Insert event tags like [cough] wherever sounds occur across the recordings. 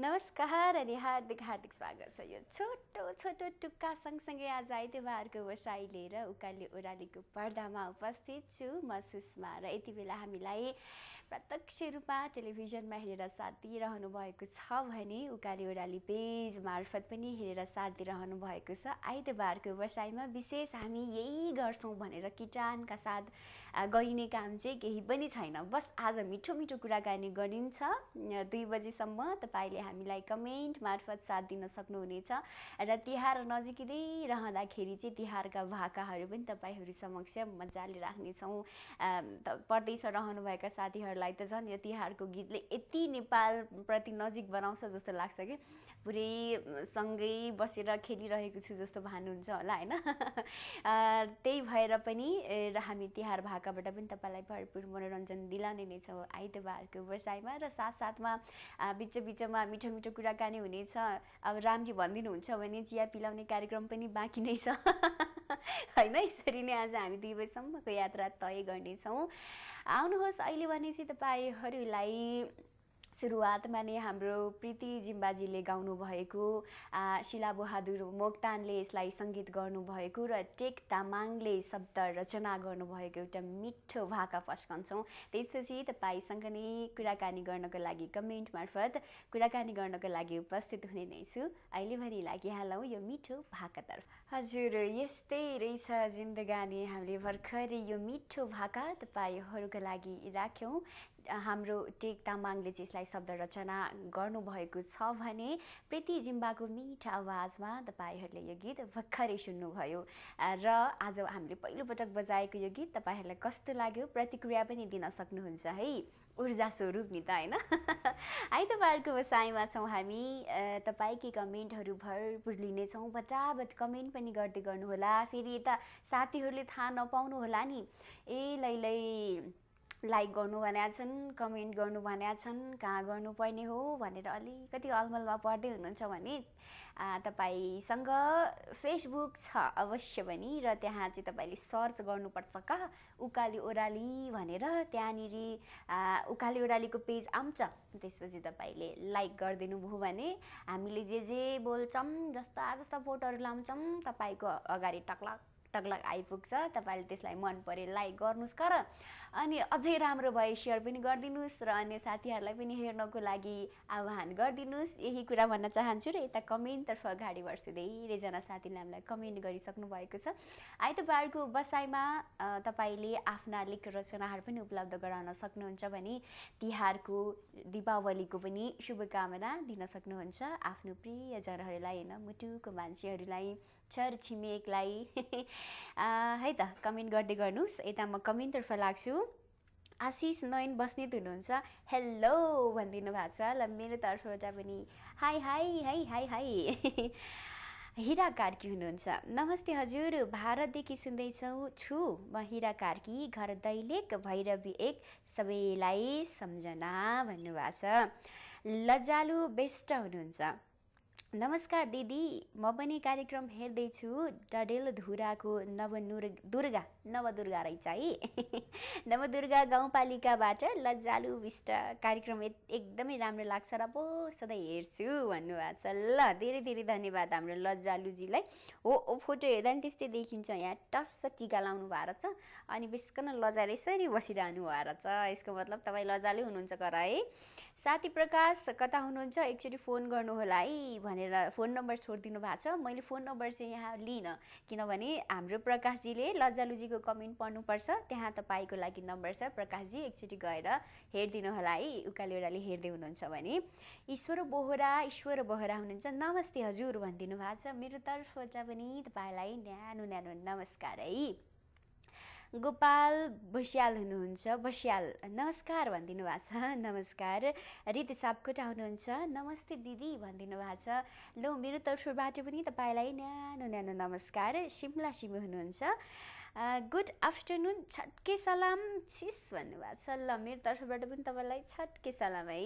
नमस्कार अनि हार्दिक हार्दिक स्वागत छ यो छोटो छोटो टुक्का सँगसँगै आज आइतबारको वसाई लिएर उकाली ओह्रालीको पर्दामा उपस्थित छु म सुषमा र यति बेला हामीलाई प्रत्यक्ष रूपमा टेलिभिजनमा हेरेर साथ दिइरहनु भएको छ भने उकाली ओह्राली पेज मार्फत पनि हेरेर साथ दिइरहनु भएको छ आइतबारको वसाईमा विशेष हामी यही गर्छौँ भनेर किटानका साथ गरिने काम चाहिँ केही पनि छैन बस आज मिठो मिठो कुराकानी गरिन्छ दुई बजीसम्म तपाईँले हामीलाई कमेन्ट मार्फत साथ दिन सक्नुहुनेछ र तिहार नजिकै रहँदाखेरि चाहिँ तिहारका भाकाहरू पनि तपाईँहरू समक्ष मजाले राख्नेछौँ पढ्दैछ रहनुभएका साथीहरूलाई त झन् यो तिहारको गीतले यति नेपालप्रति नजिक बनाउँछ जस्तो लाग्छ कि पुरै सँगै बसेर खेलिरहेको छु जस्तो भन्नुहुन्छ होला होइन [laughs] त्यही भएर पनि र हामी तिहार भाकाबाट पनि तपाईँलाई भरपूर मनोरञ्जन दिलाउने नै छौँ आइतबारको व्यवसायमा र साथसाथमा बिच बिचमा मिठो मिठो कुराकानी हुनेछ अब रामजी भनिदिनुहुन्छ भने चिया पिलाउने कार्यक्रम पनि बाँकी नै छ [laughs] होइन यसरी नै आज हामी दुई बजीसम्मको यात्रा तय गर्नेछौँ आउनुहोस् अहिले भने चाहिँ तपाईँहरूलाई सुरुवातमा नै हाम्रो प्रीति जिम्बाजीले गाउनुभएको शिलाबहादुर मोक्तानले यसलाई सङ्गीत गर्नुभएको र टेक तामाङले शब्द रचना गर्नुभएको एउटा मिठो भाका फस्कन्छौँ त्यसपछि तपाईँसँग नै कुराकानी गर्नको लागि कमेन्ट मार्फत कुराकानी गर्नको लागि उपस्थित हुने नै छु अहिलेभरि लागि लागिहालौँ यो मिठो भाकातर्फ हजुर यस्तै रहेछ जिन्दगानी हामीले भर्खरै यो मिठो भाका तपाईँहरूको लागि राख्यौँ हाम्रो टेक तामाङले चाहिँ यसलाई शब्द रचना गर्नुभएको छ भने प्रीति जिम्बाको मिठा आवाजमा तपाईँहरूले यो गीत भर्खरै सुन्नुभयो र आज हामीले पहिलोपटक बजाएको यो गीत तपाईँहरूलाई कस्तो लाग्यो प्रतिक्रिया पनि दिन सक्नुहुन्छ है ऊर्जा स्वरूप नि त होइन आइतबारको [laughs] बसाइमा छौँ हामी तपाईँकै कमेन्टहरू भरपुर लिनेछौँ फटाफट कमेन्ट पनि गर्दै गर्नुहोला फेरि यता साथीहरूले थाहा नपाउनुहोला नि ए लै लै लाइक गर्नु भनेका छन् कमेन्ट गर्नु भनेका छन् कहाँ गर्नुपर्ने हो भनेर अलिकति अलमलमा पढ्दै हुनुहुन्छ भने तपाईँसँग फेसबुक छ अवश्य पनि र त्यहाँ चाहिँ तपाईँले सर्च गर्नुपर्छ कहाँ उकाली ओह्राली भनेर त्यहाँनिर उकाली ओह्रालीको पेज आउँछ त्यसपछि तपाईँले लाइक गरिदिनु भयो भने हामीले जे जे बोल्छौँ जस्ता जस्ता फोटोहरू लाउँछौँ तपाईँको अगाडि टक्लक टकलक आइपुग्छ तपाईँले त्यसलाई मन परे लाइक गर्नुहोस् कर अनि अझै राम्रो भए सेयर पनि गरिदिनुहोस् र अन्य साथीहरूलाई पनि हेर्नको लागि आह्वान गरिदिनुहोस् यही कुरा भन्न चाहन्छु र यता कमेन्टतर्फ अगाडि बढ्छु धेरैजना साथीले हामीलाई कमेन्ट गरिसक्नु भएको छ आइतबारको बसाइमा तपाईँले आफ्ना लेख रचनाहरू पनि उपलब्ध गराउन सक्नुहुन्छ भने तिहारको दिपावलीको पनि शुभकामना दिन सक्नुहुन्छ आफ्नो प्रियजनहरूलाई होइन मुटुको मान्छेहरूलाई छर छिमेकलाई [laughs] है त कमेन्ट गर्दै गर्नुहोस् यता म कमेन्टतर्फ लाग्छु आशिष नयन बस्नेत हुनुहुन्छ हेलो भनिदिनु भएको छ ल मेरो तर्फबाट पनि hi hi hi hi hi [laughs] Hira Karki हुनुहुन्छ नमस्ते हजुर भारतदेखि सुन्दैछौँ छु म हिरा कार्की घर दैलेख भैरवी एक सबैलाई सम्झना भन्नुभएको छ लजालु बेस्ट हुनुहुन्छ नमस्कार दिदी म पनि कार्यक्रम हेर्दैछु डडेल धुराको नवनुर दुर्गा नवदुर्गा रहेछ है [laughs] नवदुर्गा गाउँपालिकाबाट लज्जालु विष्ट कार्यक्रम एकदमै राम्रो लाग्छ र पो सधैँ हेर्छु भन्नुभएको छ ल धेरै धेरै धन्यवाद हाम्रो लज्जालुजीलाई हो ओ फोटो हेर्दा पनि त्यस्तै देखिन्छ यहाँ टस्स टिका लाउनु भएको रहेछ अनि बिस्कन लजाएर यसरी बसिरहनु भएको रहेछ यसको मतलब तपाईँ लजालु हुनुहुन्छ घर है साथी प्रकाश कता हुनुहुन्छ एकचोटि फोन गर्नुहोला है भनेर फोन नम्बर छोडिदिनु भएको छ मैले फोन नम्बर चाहिँ यहाँ लिनँ किनभने हाम्रो प्रकाशजीले लज्जालुजीको कमेन्ट पढ्नुपर्छ त्यहाँ तपाईँको लागि नम्बर छ प्रकाशजी एकचोटि गएर हेरिदिनु होला है उकालेडाले हेर्दै हुनुहुन्छ भने ईश्वर बोहरा ईश्वर बोहरा हुनुहुन्छ नमस्ते हजुर भनिदिनु भएको छ मेरो तर्फबाट पनि तपाईँलाई न्यानो न्यानो नमस्कार है गोपाल बस्याल हुनुहुन्छ बस्याल नमस्कार भनिदिनु भएको छ [laughs] नमस्कार रित सापकोटा हुनुहुन्छ नमस्ते दिदी भनिदिनु भएको छ लो मेरो तर्फबाट पनि तपाईँलाई न्यानो न्यानो नमस्कार सिमला सिमी हुनुहुन्छ गुड आफ्टरनुन छटके सलाम छिस भन्नुभएको छ ल मेरो तर्फबाट पनि तपाईँलाई छटके सलाम है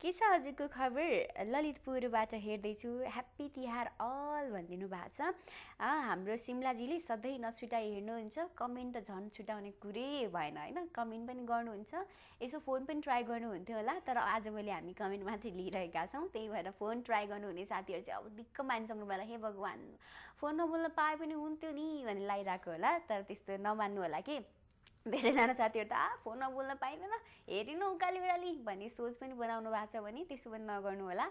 के छ आजको खबर ललितपुरबाट हेर्दैछु ह्याप्पी तिहार अल भनिदिनु भएको छ हाम्रो सिमलाजीले सधैँ नछुटाइ हेर्नुहुन्छ कमेन्ट त झन् छुट्याउने कुरै भएन होइन कमेन्ट पनि गर्नुहुन्छ यसो फोन पनि ट्राई गर्नुहुन्थ्यो होला तर आज मैले हामी कमेन्ट मात्रै लिइरहेका छौँ त्यही भएर फोन ट्राई गर्नुहुने साथीहरू चाहिँ अब दिक्क मान्छौँ मलाई हे भगवान् फोन नबोल्न पाए पनि हुन्थ्यो नि भनेर लगाइरहेको होला तर त्यस्तो नमान्नु होला कि धेरैजना साथीहरू त आ फोनमा बोल्न पाइँदैन हेरिन उकाली उडाली भन्ने सोच पनि बनाउनु भएको छ भने त्यसो पनि नगर्नु होला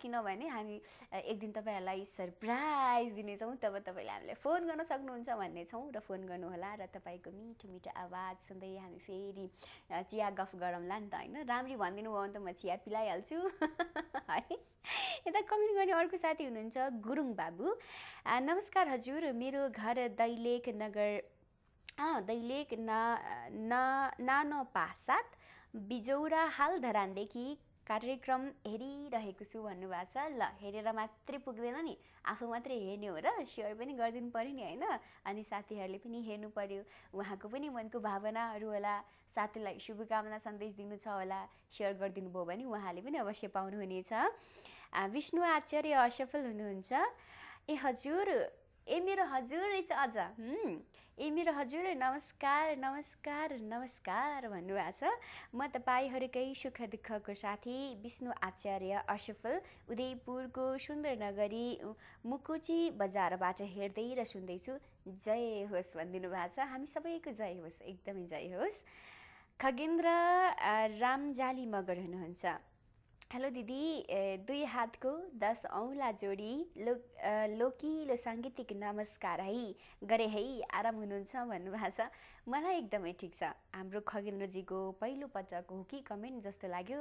किनभने हामी एक दिन तपाईँहरूलाई सरप्राइज दिनेछौँ तब तपाईँले हामीलाई फोन गर्न सक्नुहुन्छ भन्ने छौँ र फोन गर्नुहोला र तपाईँको मिठो मिठो आवाज सुन्दै हामी फेरि चिया गफ गरौँला नि त होइन राम्ररी भनिदिनु भयो भने त म चिया पिलाइहाल्छु [laughs] है यता कमेन्ट गर्ने अर्को साथी हुनुहुन्छ गुरुङ बाबु नमस्कार हजुर मेरो घर दैलेख नगर दैलेख न न नानो पासात बिजौरा हाल धरानदेखि कार्यक्रम हेरिरहेको छु भन्नुभएको छ ल हेरेर मात्रै पुग्दैन नि आफू मात्रै हेर्ने हो र सेयर पनि गरिदिनु पऱ्यो नि होइन अनि साथीहरूले पनि हेर्नु पऱ्यो उहाँको पनि मनको भावनाहरू होला साथीलाई शुभकामना सन्देश दिनु छ होला सेयर गरिदिनु भयो भने उहाँले पनि अवश्य पाउनुहुनेछ विष्णु आचार्य असफल हुनुहुन्छ ए हजुर ए मेरो हजुर रहेछ अझ ए मेरो हजुर नमस्कार नमस्कार नमस्कार भन्नुभएको छ म तपाईँहरूकै सुख दुःखको साथी विष्णु आचार्य असफल उदयपुरको सुन्दर नगरी मुकुची बजारबाट हेर्दै र सुन्दैछु जय होस् भनिदिनु भएको छ हामी सबैको जय होस् एकदमै जय होस् खगेन्द्र रामजाली मगर हुनुहुन्छ हेलो दिदी दुई हातको दस औँला जोडी लो लोकिलो साङ्गीतिक नमस्कार है गरे है आराम हुनुहुन्छ भन्नुभएको छ मलाई एकदमै ठिक छ हाम्रो खगेन्द्रजीको पहिलोपटक हो कि कमेन्ट जस्तो लाग्यो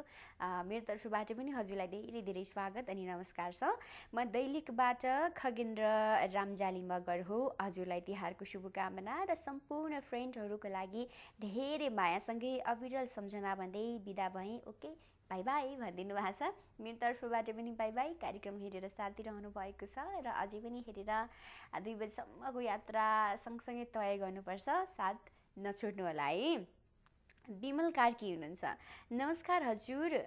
मेरो तर्फबाट पनि हजुरलाई धेरै धेरै स्वागत अनि नमस्कार छ म दैलेखबाट खगेन्द्र रामजाली मगर हो हजुरलाई तिहारको शुभकामना र सम्पूर्ण फ्रेन्डहरूको लागि धेरै मायासँगै अविरल सम्झना भन्दै बिदा भएँ ओके बाई बाई भनिदिनु भएको छ मेरो तर्फबाट पनि बाई बाई कार्यक्रम हेरेर साथ दिइरहनु भएको छ र अझै पनि हेरेर दुई बजीसम्मको यात्रा सँगसँगै तय गर्नुपर्छ साथ नछोड्नु होला है विमल कार्की हुनुहुन्छ नमस्कार हजुर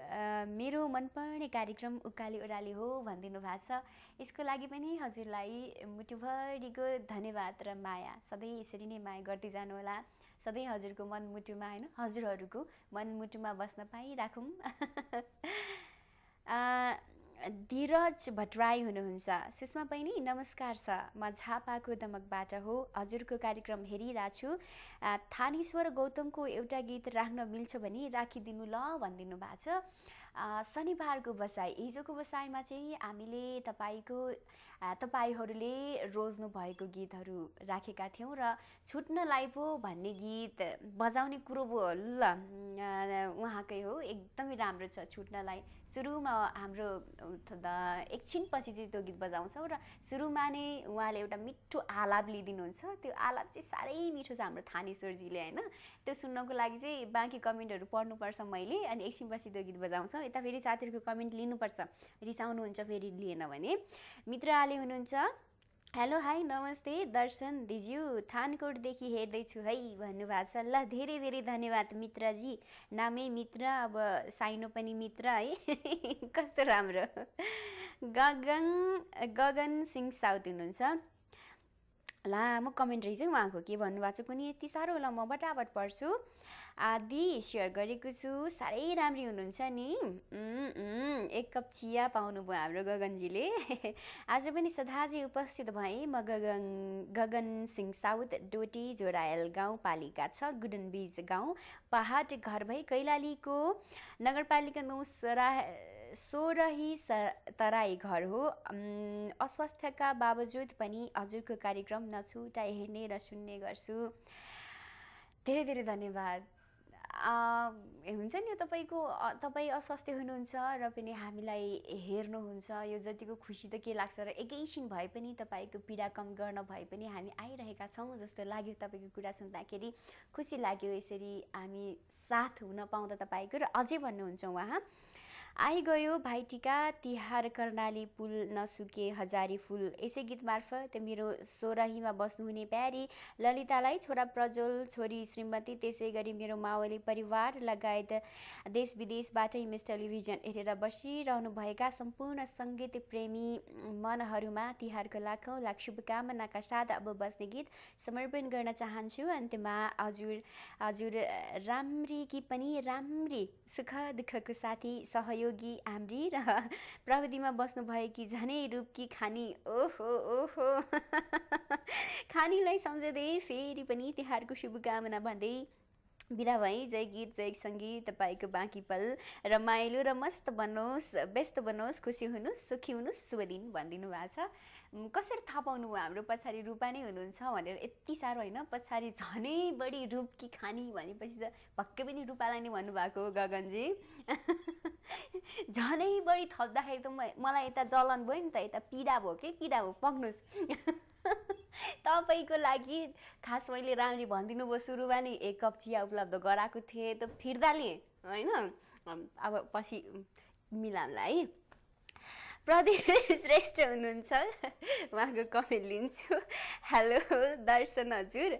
मेरो मनपर्ने कार्यक्रम उकाली ओह्राली हो भनिदिनु भएको छ यसको लागि पनि हजुरलाई मुटुभरिको धन्यवाद र माया सधैँ यसरी नै माया गर्दै जानुहोला सधैँ हजुरको मनमुटुमा होइन हजुरहरूको मनमुटुमा बस्न पाइराखौँ [laughs] धीरज भट्टराई हुनुहुन्छ सुषमा बहिनी नमस्कार छ म झापाको दमकबाट हो हजुरको कार्यक्रम हेरिरहेको छु थानेश्वर गौतमको एउटा गीत राख्न मिल्छ भने राखिदिनु ल भनिदिनु भएको छ शनिबारको बसाइ हिजोको बसाइमा चाहिँ हामीले तपाईँको तपाईँहरूले रोज्नु भएको गीतहरू राखेका थियौँ र छुट्न पो भन्ने गीत बजाउने कुरो पो ल उहाँकै हो एकदमै राम्रो छ छुट्नलाई सुरुमा हाम्रो एकछिनपछि चाहिँ त्यो गीत बजाउँछौँ र सुरुमा नै उहाँले एउटा मिठो आलाप लिइदिनुहुन्छ त्यो आलाप चाहिँ साह्रै मिठो छ हाम्रो थानेश्वरजीले होइन त्यो सुन्नको लागि चाहिँ बाँकी कमेन्टहरू पढ्नुपर्छ मैले अनि एकछिनपछि त्यो गीत बजाउँछौँ यता फेरि साथीहरूको कमेन्ट लिनुपर्छ रिसाउनुहुन्छ फेरि लिएन भने मित्र आले हुनुहुन्छ हेलो हाई नमस्ते दर्शन दिज्यू थानकोटदेखि हेर्दैछु है भन्नुभएको छ ल धेरै धेरै धन्यवाद मित्रजी नामै मित्र अब साइनो पनि मित्र है [laughs] कस्तो राम्रो गगन गगन सिंह साउथ हुनुहुन्छ ला म कमेन्ट्री चाहिँ उहाँको के भन्नुभएको छ कुनै यति साह्रो होला म बटाबट पढ्छु आदि सेयर गरेको छु साह्रै राम्री हुनुहुन्छ नि एक कप चिया पाउनुभयो हाम्रो गगनजीले [laughs] आज पनि सदाजी उपस्थित भएँ म गगन गगन सिंह साउथ डोटी जोरायल गाउँपालिका छ गुडन बिच गाउँ पहाड घर भई कैलालीको नगरपालिका नौ सरा सोरही स तराई घर हो अस्वास्थ्यका बावजुद पनि हजुरको कार्यक्रम नछुटा हेर्ने र सुन्ने गर्छु धेरै धेरै धन्यवाद हुन्छ नि तपाईँको तपाईँ अस्वास्थ्य हुनुहुन्छ र पनि हामीलाई हेर्नुहुन्छ यो जतिको खुसी त के लाग्छ र एकैछिन भए पनि तपाईँको पीडा कम गर्न भए पनि हामी आइरहेका छौँ जस्तो लाग्यो तपाईँको कुरा सुन्दाखेरि खुसी लाग्यो यसरी हामी साथ हुन पाउँदा तपाईँको र अझै भन्नुहुन्छ उहाँ आइगयो भाइटिका तिहार कर्णाली पुल नसुके हजारी फुल यसै गीत मार्फत मेरो सोराहीमा बस्नुहुने प्यारी ललितालाई छोरा प्रज्वल छोरी श्रीमती त्यसै गरी मेरो मावली परिवार लगायत देश विदेशबाट इमेज टेलिभिजन हेरेर बसिरहनुभएका सम्पूर्ण सङ्गीत प्रेमी मनहरूमा तिहारको लाखौँ लाख शुभकामनाका साथ अब बस्ने गीत समर्पण गर्न चाहन्छु अन्त्यमा हजुर हजुर राम्री कि पनि राम्री सुख दुःखको साथी सहयोग योगी आम्री र [laughs] प्रविधिमा बस्नुभएकी झनै रूपकी खानी ओहो ओहो [laughs] खानीलाई सम्झँदै फेरि पनि तिहारको शुभकामना भन्दै बिदा भई जय गीत जय सङ्गीत तपाईँको बाँकी पल रमाइलो र मस्त बनोस् व्यस्त बनोस् खुसी हुनुहोस् सुखी हुनुहोस् शुभ दिन भनिदिनु भएको छ कसरी थाहा पाउनु भयो हाम्रो पछाडि रूपा नै हुनुहुन्छ भनेर यति साह्रो होइन पछाडि झनै बढी रूप कि खानी भनेपछि त भक्कै पनि रूपालाई नै भन्नुभएको हो गगनजी [laughs] झनै बढी थप्दाखेरि त मलाई यता जलन भयो नि त यता पीडा भयो के पीडा भयो पक्नुहोस् [laughs] [laughs] तपाईँको लागि खास मैले राम्ररी भनिदिनु भयो सुरुमा नि एक कप चिया उपलब्ध गराएको थिएँ त फिर्ता लिएँ होइन अब पछि मिलाउँला है प्रदीप [laughs] श्रेष्ठ हुनुहुन्छ उहाँको कमेन्ट लिन्छु हेलो दर्शन हजुर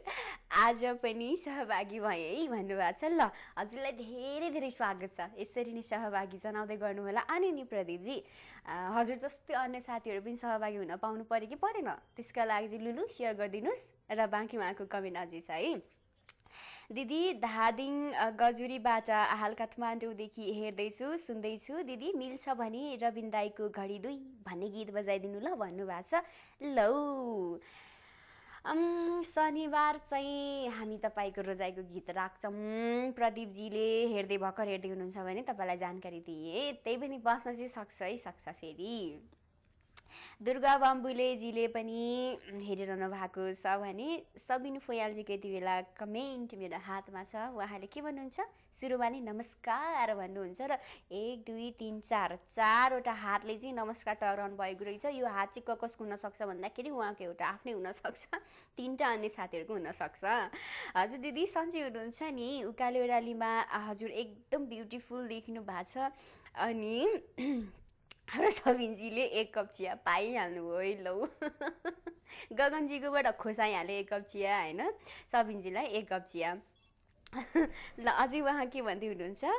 आज पनि सहभागी भएँ है भन्नुभएको छ ल हजुरलाई धेरै धेरै स्वागत छ यसरी नै सहभागी जनाउँदै गर्नुहोला अनि नि प्रदीपजी हजुर जस्तै अन्य साथीहरू पनि सहभागी हुन पाउनु पऱ्यो कि परेन त्यसका लागि चाहिँ लुलु सेयर गरिदिनुहोस् र बाँकी उहाँको कमेन्ट अझै छ है दिदी धादिङ गजुरीबाट हाल काठमाडौँदेखि हेर्दैछु सुन्दैछु दिदी मिल्छ भने रविन दाईको घडी दुई भन्ने गीत बजाइदिनु ल भन्नुभएको छ लौ शनिबार चाहिँ हामी तपाईँको रोजाइको गीत राख्छौँ प्रदीपजीले हेर्दै भर्खर हेर्दै हुनुहुन्छ भने तपाईँलाई जानकारी दिए त्यही पनि बस्न चाहिँ सक्छ है सक्छ फेरि दुर्गा बाम्बुलेजीले पनि हेरिरहनु भएको छ भने सबिन फोयालजीको यति बेला कमेन्ट मेरो हातमा छ उहाँले के भन्नुहुन्छ सुरुमा नै नमस्कार भन्नुहुन्छ र एक दुई तिन चार चारवटा हातले चाहिँ नमस्कार टराउनु भएको रहेछ यो हात चाहिँ क कसको हुनसक्छ भन्दाखेरि उहाँको एउटा आफ्नै हुनसक्छ तिनवटा अन्य साथीहरूको हुनसक्छ हजुर दिदी सन्चै हुनुहुन्छ नि उकालो ओह्रालीमा हजुर एकदम ब्युटिफुल देख्नु भएको छ अनि हाम्रो सबिनजीले एक कप चिया पाइहाल्नु हो है लौ गगनजीकोबाट खोसाइहाले एक कप चिया होइन सबिनजीलाई एक कप चिया ल अझै उहाँ के भन्दै हुनुहुन्छ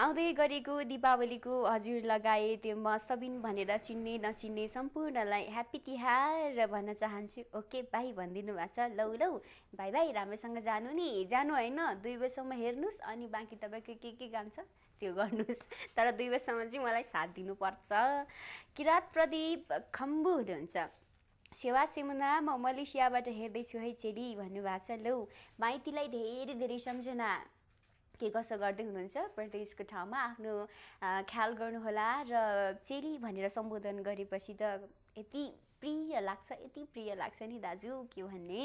आउँदै गरेको दिपावलीको हजुर लगाए त्यो म सबिन भनेर चिन्ने नचिन्ने सम्पूर्णलाई ह्याप्पी तिहार भन्न चाहन्छु ओके बाई भनिदिनु भएको छ लौ लौ बाई बाई राम्रोसँग जानु नि जानु होइन दुई बजीसम्म हेर्नुहोस् अनि बाँकी तपाईँको के के काम छ त्यो गर्नुहोस् [laughs] तर दुई बजीसम्म चाहिँ मलाई साथ दिनुपर्छ किरात प्रदीप खम्बु हुनुहुन्छ सेवा सेमुना म मलेसियाबाट हेर्दैछु है चेली भन्नुभएको छ लौ माइतीलाई धेरै धेरै सम्झना के कसो गर्दै हुनुहुन्छ प्रदेशको ठाउँमा आफ्नो ख्याल गर्नुहोला र चेली भनेर सम्बोधन गरेपछि त यति प्रिय लाग्छ यति प्रिय लाग्छ नि दाजु के भन्ने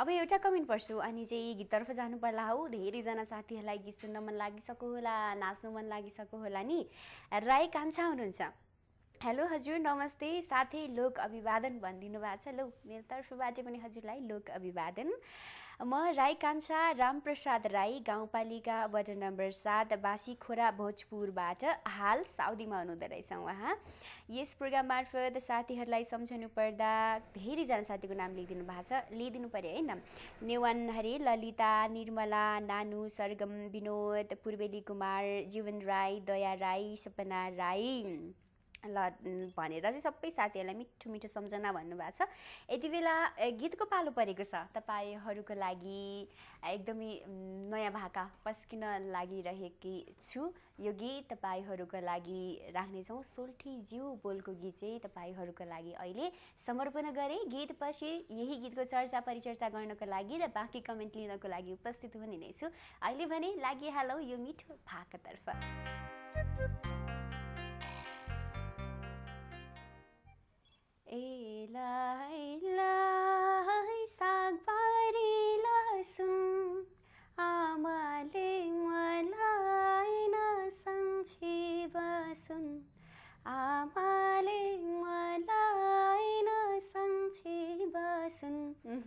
अब एउटा कमेन्ट पढ्छु अनि चाहिँ गीततर्फ जानु पर्ला हौ धेरैजना साथीहरूलाई गीत सुन्न मन लागिसक्यो होला नाच्नु मन लागिसक्यो होला नि राई कान्छा हुनुहुन्छ हेलो हजुर नमस्ते साथै लोक अभिवादन भनिदिनु भएको छ लौ मेरो तर्फबाट पनि हजुरलाई लोक अभिवादन म राई कान्छा रामप्रसाद राई गाउँपालिका वडा नम्बर सात बासी खोरा भोजपुरबाट हाल साउदीमा हुनुहुँदो रहेछ उहाँ यस प्रोग्राम मार्फत साथीहरूलाई सम्झनु पर्दा धेरैजना साथीको नाम लेखिदिनु भएको छ लिइदिनु पऱ्यो है नाम नेवान हरे ललिता निर्मला नानु सरगम विनोद पूर्वेली कुमार जीवन राई दया राई सपना राई ल भनेर चाहिँ सबै साथीहरूलाई मिठो मिठो सम्झना भन्नुभएको छ यति बेला गीतको पालो परेको छ तपाईँहरूको लागि एकदमै नयाँ भाका पस्किन लागिरहेकी छु यो गीत तपाईँहरूको लागि राख्नेछौँ सोल्ठी जिउ बोलको गीत चाहिँ तपाईँहरूको लागि अहिले समर्पण गरेँ गीतपछि यही गीतको चर्चा परिचर्चा गर्नको लागि र बाँकी कमेन्ट लिनको लागि उपस्थित हुने नै छु अहिले भने लागिहालौँ यो मिठो भाकातर्फ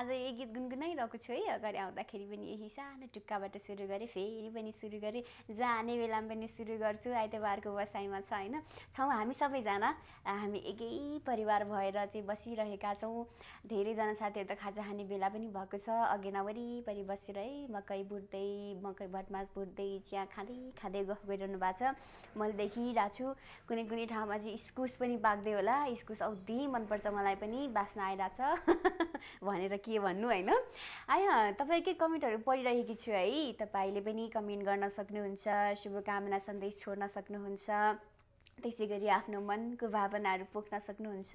आज यही गीत गुनगुनाइरहेको छु है अगाडि आउँदाखेरि पनि यही सानो टुक्काबाट सुरु गरेँ फेरि पनि सुरु गरेँ जाने बेलामा पनि सुरु गर्छु आइतबारको बसाइमा छ होइन छौँ हामी सबैजना हामी एकै परिवार भएर चाहिँ बसिरहेका छौँ धेरैजना साथीहरू त खाजा खाने बेला पनि भएको छ अघि वरिपरि बसेर है मकै बुट्दै मकै भटमास बुट्दै चिया खाँदै खाँदै गफ गरिरहनु भएको छ मैले देखिरहेको छु कुनै कुनै ठाउँमा चाहिँ इस्कुस पनि पाक्दै होला इस्कुस औधी मनपर्छ मलाई पनि बाँच्न आइरहेको छ [laughs] भनेर के भन्नु होइन आया तपाईँकै कमेन्टहरू पढिरहेकी छु है तपाईँले पनि कमेन्ट गर्न सक्नुहुन्छ शुभकामना सन्देश छोड्न सक्नुहुन्छ त्यसै गरी आफ्नो मनको भावनाहरू पोख्न सक्नुहुन्छ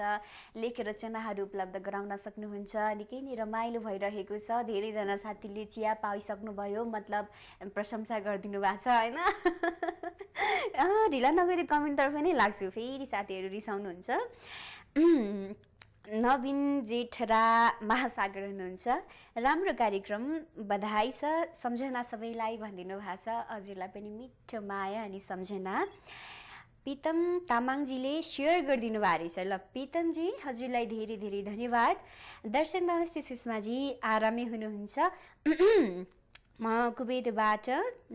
लेख रचनाहरू उपलब्ध गराउन सक्नुहुन्छ निकै नै रमाइलो भइरहेको छ धेरैजना साथीले चिया पाइसक्नुभयो मतलब प्रशंसा गरिदिनु भएको छ होइन [laughs] ढिला नगरी कमेन्टतर्फ नै लाग्छु फेरि साथीहरू रिसाउनुहुन्छ नवीन जेठरा महासागर हुनुहुन्छ राम्रो कार्यक्रम बधाई छ सम्झना सबैलाई भनिदिनु भएको छ हजुरलाई पनि मिठो माया अनि सम्झना प्रितम तामाङजीले सेयर गरिदिनु भएको रहेछ ल प्रितमजी हजुरलाई धेरै धेरै धन्यवाद दर्शन नमस्ते सुषमाजी आरामै हुनुहुन्छ [clears throat] म कुबेदबाट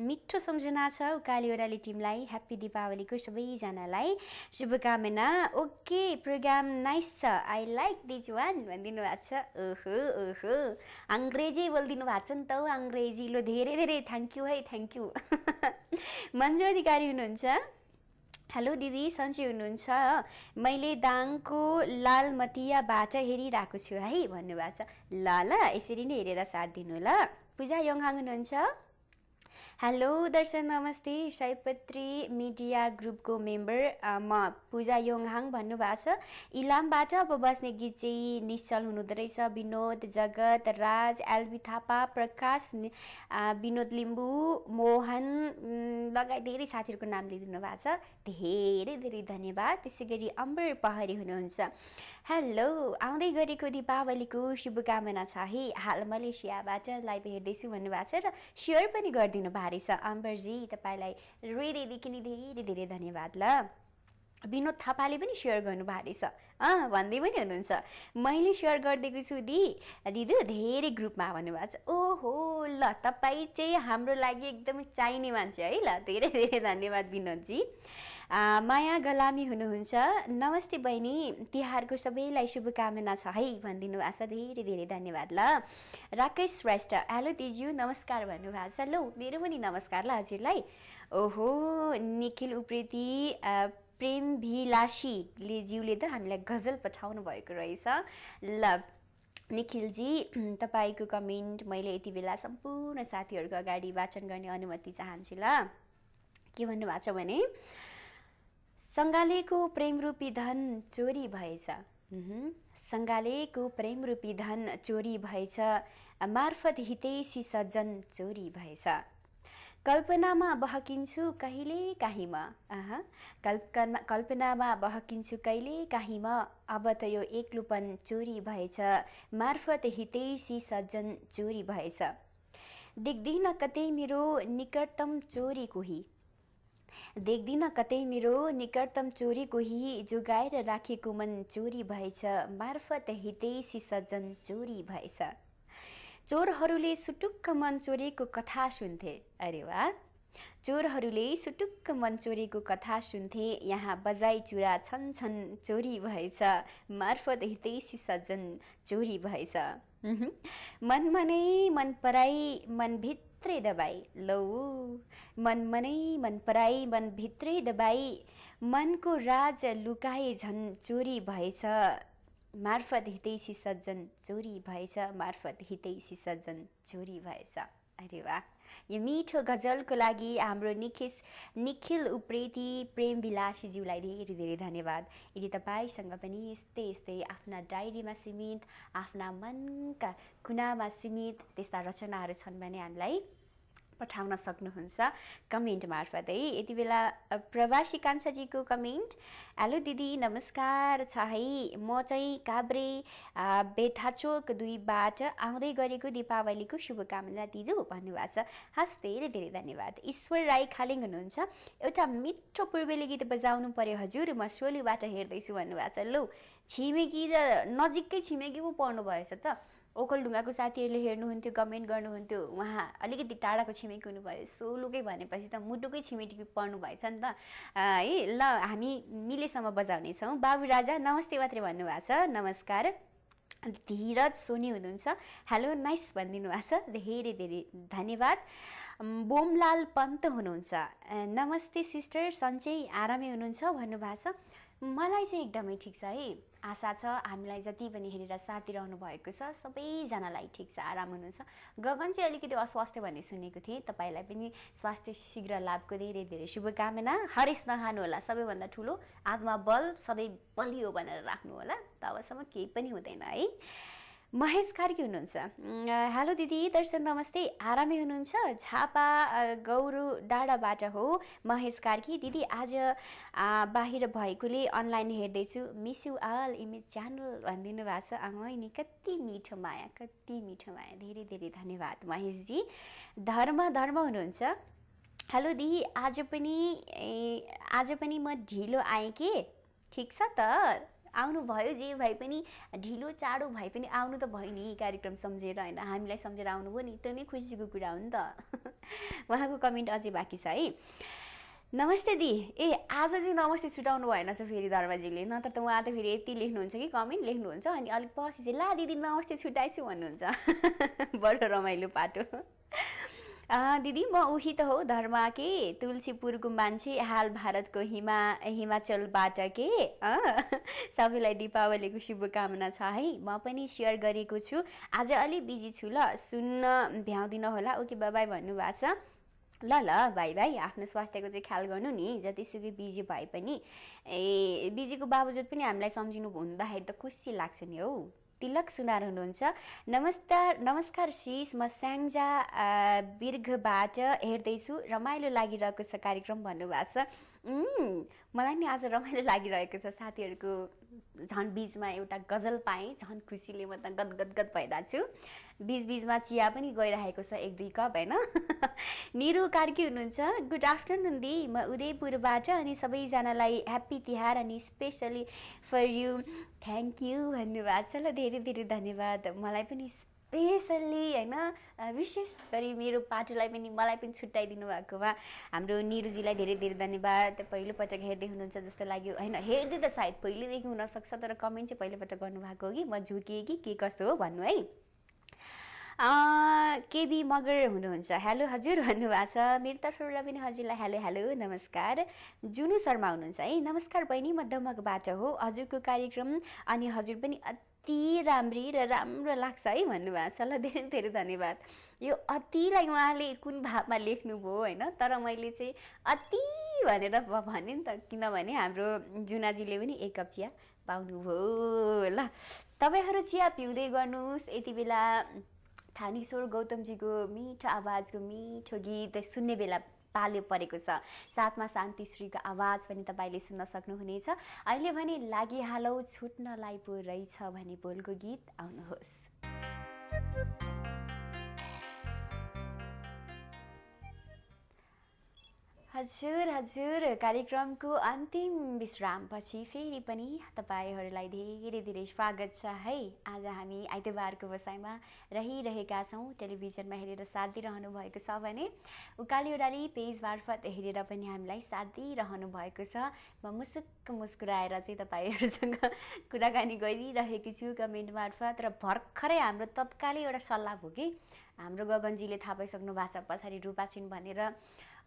मिठो सम्झना छ उकाली ओराली टिमलाई ह्याप्पी दिपावलीको सबैजनालाई शुभकामना ओके प्रोग्राम नाइस छ आई लाइक दिज वान भनिदिनु भएको छ ओहो ओहो अङ्ग्रेजी बोलिदिनु भएको छ नि त हौ अङ्ग्रेजी लो धेरै धेरै थ्याङ्क यू है थ्याङ्क यू मन्जु अधिकारी हुनुहुन्छ हेलो दिदी सन्चय हुनुहुन्छ मैले दाङको लालमतियाबाट हेरिरहेको छु है भन्नुभएको छ ल ल यसरी नै हेरेर साथ दिनु ल पूजा योङहाङ हुनुहुन्छ हेलो दर्शन नमस्ते सयपत्री मिडिया ग्रुपको मेम्बर म पूजा योङहाङ भन्नुभएको छ इलामबाट अब बस्ने गीत चाहिँ निश्चल हुनुहुँदो रहेछ विनोद जगत राज एलबी थापा प्रकाश विनोद लिम्बू मोहन लगायत धेरै साथीहरूको नाम लिइदिनु भएको छ धेरै धेरै धन्यवाद त्यसै गरी अम्बर पहरी हुनुहुन्छ हेलो आउँदै गरेको दिपावलीको शुभकामना छ है हाल मलेसियाबाट लाइभ हेर्दैछु भन्नुभएको छ र सेयर पनि गरिदिनु भएको रहेछ अम्बरजी तपाईँलाई हृदयदेखि नै धेरै धेरै धन्यवाद ल विनोद थापाले पनि सेयर गर्नुभएको रहेछ अँ भन्दै पनि हुनुहुन्छ मैले सेयर गरिदिएको छु दि दिदु धेरै ग्रुपमा भन्नुभएको छ ओहो ल तपाईँ चाहिँ हाम्रो लागि एकदमै चाहिने मान्छे है ल धेरै धेरै धन्यवाद विनोदजी माया गलामी हुनुहुन्छ नमस्ते बहिनी तिहारको सबैलाई शुभकामना छ है भनिदिनु भएको छ धेरै धेरै धन्यवाद ल राकेश श्रेष्ठ हेलो दिजु नमस्कार भन्नुभएको छ लौ मेरो पनि नमस्कार ल हजुरलाई ओहो निखिल उप्रेती प्रेम प्रेमभिलासीले ज्यूले त हामीलाई गजल पठाउनु भएको रहेछ ल निखिलजी तपाईँको कमेन्ट मैले यति बेला सम्पूर्ण साथीहरूको अगाडि वाचन गर्ने अनुमति चाहन्छु ल के भन्नुभएको छ भने सङ्गालेको प्रेमरूपी धन चोरी भएछ सङ्गालेको प्रेमरूपी धन चोरी भएछ मार्फत हितैसी सज्जन चोरी भएछ कल्पनामा बहकिन्छु कहिले काहीँमा आह कल्पनामा बहकिन्छु कहिले काहीँमा अब त यो एक्लोपन चोरी भएछ मार्फत हितैसी सज्जन चोरी भएछ देख्दिनँ कतै मेरो निकटतम चोरी कोही देख्दिनँ कतै मेरो निकटतम चोरी कोही जोगाएर राखेको मन चोरी भएछ मार्फत हितैसी सज्जन चोरी भएछ चोरहरूले सुटुक्क मन चोरेको कथा सुन्थे अरे वा चोरहरूले सुटुक्क मन चोरेको कथा सुन्थे यहाँ बजाई चुरा छन् छन चोरी भएछ मार्फत हितैसी सज्जन चोरी भएछ मनमा नै मन पराई मनभित्रै दबाई लौ मनमा नै मन पराई मनभित्रै दबाई मनको राज लुकाए झन् चोरी भएछ मार्फत हितैसी सज्जन चोरी भएछ मार्फत हितैसी सज्जन चोरी भएछ अरे वा यो मिठो गजलको लागि हाम्रो निखिस निखिल उप्रेती प्रेम विलासीज्यूलाई धेरै धेरै धन्यवाद यदि तपाईँसँग पनि यस्तै यस्तै आफ्ना डायरीमा सीमित आफ्ना मनका कुनामा सीमित त्यस्ता रचनाहरू छन् भने हामीलाई पठाउन सक्नुहुन्छ कमेन्ट मार्फतै है यति बेला प्रवासी कान्छाजीको कमेन्ट हेलो दिदी नमस्कार छ है म चाहिँ काभ्रे बेथाचोक दुईबाट आउँदै गरेको दीपावलीको शुभकामना दिदु भन्नुभएको छ हस् धेरै धेरै धन्यवाद ईश्वर राई खालिङ हुनुहुन्छ एउटा मिठो पूर्वेली गीत बजाउनु पर्यो हजुर म सोलीबाट हेर्दैछु भन्नुभएको छ लौ छिमेकी त नजिकै छिमेकी पो पढ्नु भएछ त ओखलढुङ्गाको साथीहरूले हेर्नुहुन्थ्यो कमेन्ट गर्नुहुन्थ्यो उहाँ अलिकति टाढाको छिमेकी हुनुभयो सो भनेपछि त मुटुकै छिमेकी पर्नु भएछ नि त है ल हामी मिलेसम्म बजाउनेछौँ बाबु राजा नमस्ते मात्रै भन्नुभएको छ नमस्कार धीरज सोनी हुनुहुन्छ हेलो नाइस भनिदिनु भएको छ धेरै धेरै धन्यवाद बोमलाल पन्त हुनुहुन्छ नमस्ते सिस्टर सन्चै आरामै हुनुहुन्छ भन्नुभएको छ मलाई चाहिँ एकदमै ठिक छ है आशा छ हामीलाई जति पनि हेरेर साथ दिइरहनु भएको छ सबैजनालाई ठिक छ आराम हुनुहुन्छ गगन चाहिँ अलिकति अस्वास्थ्य भन्ने सुनेको थिएँ तपाईँलाई पनि स्वास्थ्य शीघ्र लाभको धेरै धेरै शुभकामना नहानु होला सबैभन्दा ठुलो आत्मा बल सधैँ बलियो भनेर राख्नु होला तबसम्म केही पनि हुँदैन है महेश कार्की हुनुहुन्छ हेलो दिदी दर्शन नमस्ते आरामै हुनुहुन्छ झापा गौरु डाँडाबाट हो महेश कार्की दिदी आज बाहिर भएकोले अनलाइन हेर्दैछु miss you all image channel भनिदिनु भएको छ आमा नि कति मिठो माया कति मिठो माया धेरै धेरै धन्यवाद महेशजी धर्म धर्म हुनुहुन्छ हेलो दिदी आज पनि आज पनि म ढिलो आएँ कि ठिक छ त आउनुभयो जे भए पनि ढिलो चाँडो भए पनि आउनु त भयो नि कार्यक्रम सम्झेर होइन हामीलाई सम्झेर आउनुभयो नि त्यो नै खुसीको कुरा हो नि त [laughs] उहाँको कमेन्ट अझै बाँकी छ है नमस्ते दि ए आज चाहिँ नमस्ते छुटाउनु भएन छ फेरि धर्माजीले नत्र त उहाँ त फेरि यति लेख्नुहुन्छ कि कमेन्ट लेख्नुहुन्छ अनि अलिक पछि चाहिँ ला दिदी नमस्ते छुट्याएछु भन्नुहुन्छ [laughs] बडो रमाइलो पाटो दिदी म उही त हो धर्म के तुलसीपुरको मान्छे हाल भारतको हिमा हिमाचलबाट के सबैलाई दिपावलीको शुभकामना छ है म पनि सेयर गरेको छु आज अलिक बिजी छु ल सुन्न भ्याउँदिन होला ओके बाबाई भन्नुभएको छ ल ल भाइ भाइ आफ्नो स्वास्थ्यको चाहिँ ख्याल गर्नु नि जतिसुकै बिजी भए पनि ए बिजीको बावजुद पनि हामीलाई सम्झिनु हुँदाखेरि त खुसी लाग्छ नि हौ तिलक सुनार हुनुहुन्छ नमस्कार नमस्कार शिष म स्याङ्जा बिर्घबाट हेर्दैछु रमाइलो लागिरहेको छ कार्यक्रम भन्नुभएको छ मलाई नि आज रमाइलो लागिरहेको छ साथीहरूको झन् बिचमा एउटा गजल पाएँ झन् खुसीले म त गदगद भइरहेको छु बिच बिचमा चिया पनि गइरहेको छ एक दुई कप होइन [laughs] निरु कार्की हुनुहुन्छ गुड आफ्टरनुन दि म उदयपुरबाट अनि सबैजनालाई ह्याप्पी तिहार अनि specially for you thank you भन्नुभएको छ ल धेरै धेरै धन्यवाद मलाई पनि स्पेसल्ली होइन विशेष गरी मेरो पाटोलाई पनि मलाई पनि छुट्याइदिनु भएको भए हाम्रो निरुजीलाई धेरै धेरै धन्यवाद पहिलोपटक हेर्दै हुनुहुन्छ जस्तो लाग्यो होइन हेर्दै त सायद पहिल्यैदेखि हुनसक्छ तर कमेन्ट चाहिँ पहिलोपटक गर्नुभएको हो कि म झुकिएँ कि के कस्तो हो भन्नु है केबी मगर हुनुहुन्छ हेलो हजुर भन्नुभएको छ मेरो तर्फबाट पनि हजुरलाई हेलो हेलो नमस्कार जुनु शर्मा हुनुहुन्छ है नमस्कार बहिनी म दमकबाट हो हजुरको कार्यक्रम अनि हजुर पनि अति राम्री र राम्रो लाग्छ है भन्नुभएको छ ल धेरै धेरै धन्यवाद यो अतिलाई उहाँले कुन भावमा लेख्नुभयो होइन तर मैले चाहिँ अति भनेर भने नि त किनभने हाम्रो जुनाजीले पनि एक कप चिया पाउनुभयो ल तपाईँहरू चिया पिउँदै गर्नुहोस् यति बेला थानेश्वर गौतमजीको मिठो आवाजको मिठो गीत सुन्ने बेला पाल्यो परेको छ साथमा शान्ति श्रीको आवाज पनि तपाईँले सुन्न सक्नुहुनेछ अहिले भने लागिहालौ छुट्न पो रहेछ भने बोलको गीत आउनुहोस् हजुर हजुर कार्यक्रमको अन्तिम विश्रामपछि फेरि पनि तपाईँहरूलाई धेरै धेरै स्वागत छ है आज हामी आइतबारको बसाइमा रहिरहेका छौँ टेलिभिजनमा हेरेर साथ दिइरहनु भएको छ भने उकाली ओडाली पेज मार्फत हेरेर पनि हामीलाई साथ दिइरहनु भएको छ म मुसुक्क मुस्कुराएर चाहिँ तपाईँहरूसँग [laughs] कुराकानी गरिरहेकी छु कमेन्ट मार्फत र भर्खरै हाम्रो तत्कालै एउटा सल्लाह हो कि हाम्रो गगनजीले थाहा पाइसक्नु भएको छ पछाडि रूपाछिन भनेर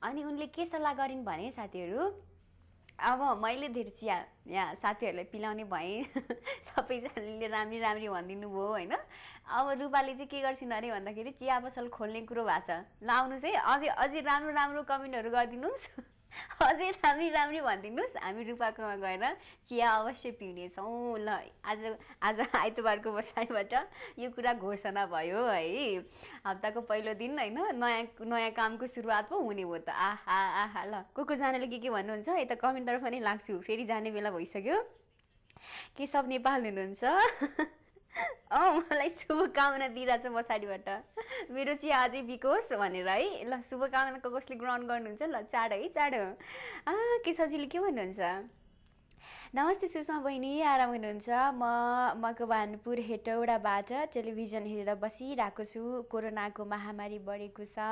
अनि उनले के सल्लाह गरिन् भने साथीहरू अब मैले धेरै चिया यहाँ साथीहरूलाई पिलाउने भएँ [laughs] सबैजनाले राम्री राम्री भनिदिनु भयो होइन अब रूपाले चाहिँ के गर्छिन् अरे भन्दाखेरि चिया पसल खोल्ने कुरो भएको छ लाउनुहोस् है अझै अझै राम्रो राम्रो कमेन्टहरू गरिदिनुहोस् [laughs] अझै राम्री राम्री भनिदिनुहोस् हामी रूपाकोमा गएर चिया अवश्य पिउनेछौँ ल आज आज आइतबारको बसाइबाट यो कुरा घोषणा भयो है हप्ताको पहिलो दिन होइन नयाँ नयाँ कामको सुरुवात पो हुने हो त आहा आहा ल को को के के भन्नुहुन्छ यता कमेन्टतर्फ नै लाग्छु फेरि जाने बेला भइसक्यो के सब नेपाल हुनुहुन्छ [laughs] अँ मलाई शुभकामना दिइरहेछ पछाडिबाट मेरो चाहिँ आजै बिकोस् भनेर है ल शुभकामना कसले ग्रहण गर्नुहुन्छ ल चाँडो है चाँडो आ के सजिलो के भन्नुहुन्छ नमस्ते सुषमा बहिनी आराम हुनुहुन्छ म मकवानपुर हेटौडाबाट टेलिभिजन हेरेर बसिरहेको छु कोरोनाको महामारी बढेको छ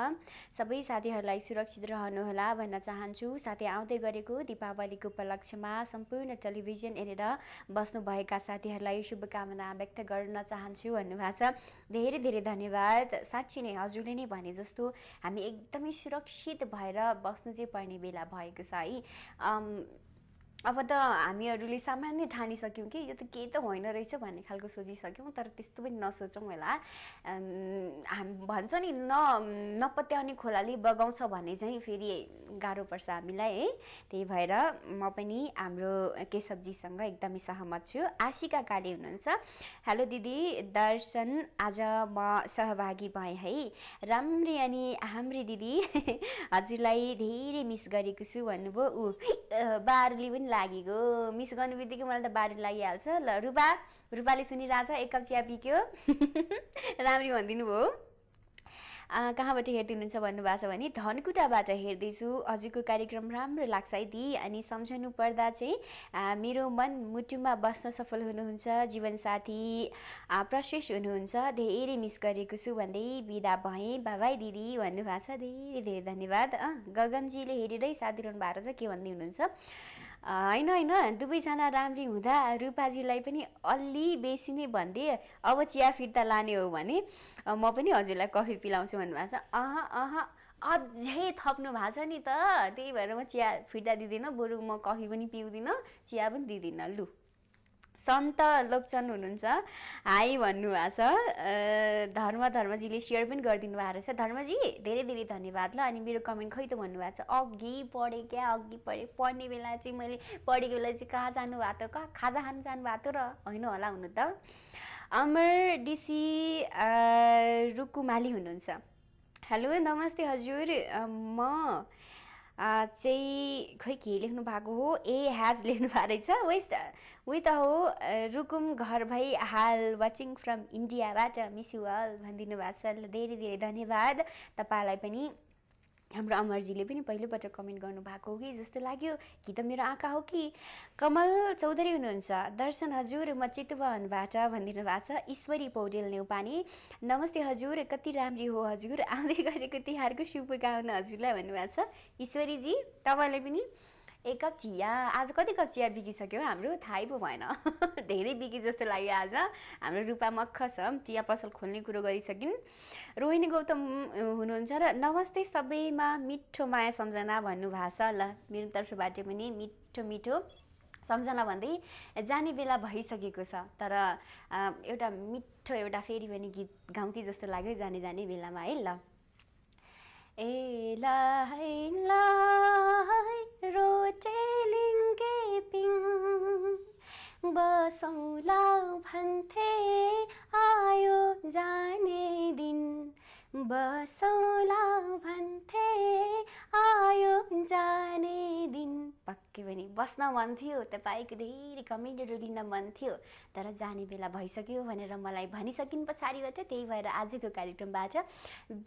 सबै साथीहरूलाई सुरक्षित रहनुहोला भन्न चाहन्छु साथी आउँदै गरेको दिपावलीको उपलक्ष्यमा सम्पूर्ण टेलिभिजन हेरेर बस्नुभएका साथीहरूलाई शुभकामना व्यक्त गर्न चाहन्छु भन्नुभएको छ धेरै धेरै धन्यवाद साँच्ची नै हजुरले नै भने जस्तो हामी एकदमै सुरक्षित भएर बस्नु चाहिँ पर्ने बेला भएको छ है अब त हामीहरूले सामान्य ठानिसक्यौँ कि यो त केही त होइन रहेछ भन्ने खालको सोचिसक्यौँ तर त्यस्तो पनि नसोचौँ होला हाम भन्छ नि न नपत्याउने खोलाले बगाउँछ भने चाहिँ फेरि गाह्रो पर्छ हामीलाई है त्यही भएर म पनि हाम्रो केशवजीसँग एकदमै सहमत छु आशिका काले हुनुहुन्छ हेलो दिदी दर्शन आज म सहभागी भएँ है राम्री अनि हाम्री दिदी [laughs] हजुरलाई धेरै मिस गरेको छु भन्नुभयो ऊ बारले पनि लागेको मिस गर्ने बित्तिकै मलाई त बारी लागिहाल्छ ल रूपा रूपाले सुनिरहेछ एक कप चिया पिक्यो [laughs] राम्ररी भनिदिनु भयो कहाँबाट हेरिदिनुहुन्छ भन्नुभएको छ भने धनकुटाबाट हेर्दैछु हजुरको कार्यक्रम राम्रो लाग्छ है दिदी अनि सम्झनु पर्दा चाहिँ मेरो मन मुटुमा बस्न सफल हुनुहुन्छ जीवनसाथी प्रशेष हुनुहुन्छ धेरै मिस गरेको छु भन्दै बिदा भएँ बाबाई दिदी भन्नुभएको छ धेरै धेरै धन्यवाद गगनजीले हेरेरै साथी रहनु भएको छ के भन्दै हुनुहुन्छ होइन होइन दुवैजना राम्री हुँदा रूपाजीलाई पनि अलि बेसी नै भन्दे अब चिया फिर्ता लाने हो भने म पनि हजुरलाई कफी पिलाउँछु भन्नुभएको छ अह अह अझै थप्नु भएको छ नि त त्यही भएर म चिया फिर्ता दिँदिनँ बरु म कफी पनि पिउँदिनँ चिया पनि दिँदिनँ लु सन्त लोप्चन हुनुहुन्छ हाई भन्नुभएको छ धर्म धर्मजीले सेयर पनि गरिदिनु भएको रहेछ धर्मजी धेरै धेरै धन्यवाद ल अनि मेरो कमेन्ट खै त भन्नुभएको छ अघि पढेँ क्या अघि पढेँ पढ्ने बेला चाहिँ मैले पढेको बेला चाहिँ कहाँ जानुभएको थियो कहाँ खाजा खानु जानुभएको थियो र होइन होला हुनु त अमर डिसी रुकुमाली हुनुहुन्छ हेलो नमस्ते हजुर म चाहिँ खै के लेख्नु भएको हो ए ह्याज [laughs] लेख्नु भएको रहेछ वे त हो रुकुम घर भई हाल वाचिङ फ्रम इन्डियाबाट मिस यु अल भनिदिनु भएको छ धेरै धेरै धन्यवाद तपाईँलाई पनि हाम्रो अमरजीले पनि पहिलोपटक कमेन्ट गर्नुभएको हो कि जस्तो लाग्यो कि त मेरो आँखा हो कि कमल चौधरी हुनुहुन्छ दर्शन हजुर म चितुवनबाट भनिदिनु भएको छ ईश्वरी पौडेल नेउपाने नमस्ते हजुर कति राम्री हो हजुर आउँदै गरेको तिहारको शुभकामना हजुरलाई भन्नुभएको छ ईश्वरीजी तपाईँलाई पनि एक कप चिया आज कति कप चिया बिकिसक्यो हाम्रो थाहै पो भएन [laughs] धेरै बिके जस्तो लाग्यो आज हाम्रो रूपा मख छ चिया पसल खोल्ने कुरो गरिसक्यौँ रोहिणी गौतम हुनुहुन्छ र नमस्ते सबैमा मिठो माया सम्झना भन्नुभएको छ ल मेरो तर्फबाट पनि मिठो मिठो सम्झना भन्दै जाने बेला भइसकेको छ तर एउटा मिठो एउटा फेरि पनि गीत गाउँ जस्तो लाग्यो जाने जाने बेलामा है ल ए रोचे लिंगे पिङ बसौला भन्थे आयो जाने दिन बसौला भन्थे आयो जाने के भने बस्न मन थियो तपाईँको धेरै कमेन्टहरू लिन मन थियो तर जाने बेला भइसक्यो भनेर मलाई भनिसकिन् पछाडिबाट त्यही भएर आजको कार्यक्रमबाट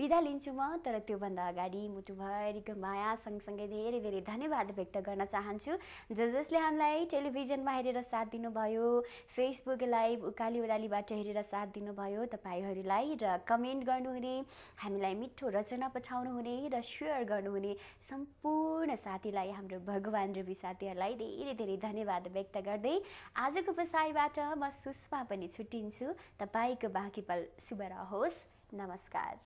बिदा लिन्छु म तर त्योभन्दा अगाडि मुटुभरिको माया सँगसँगै धेरै धेरै धन्यवाद व्यक्त गर्न चाहन्छु जस जसले हामीलाई टेलिभिजनमा हेरेर साथ दिनुभयो फेसबुक लाइभ उकाली ओरालीबाट हेरेर साथ दिनुभयो तपाईँहरूलाई र कमेन्ट गर्नुहुने हामीलाई मिठो रचना पठाउनुहुने र सेयर गर्नुहुने सम्पूर्ण साथीलाई हाम्रो भगवान् र साथीहरूलाई धेरै धेरै धन्यवाद व्यक्त गर्दै आजको बसाइबाट म सुषमा पनि छुट्टिन्छु तपाईँको बाँकी पल शुभ रहोस् नमस्कार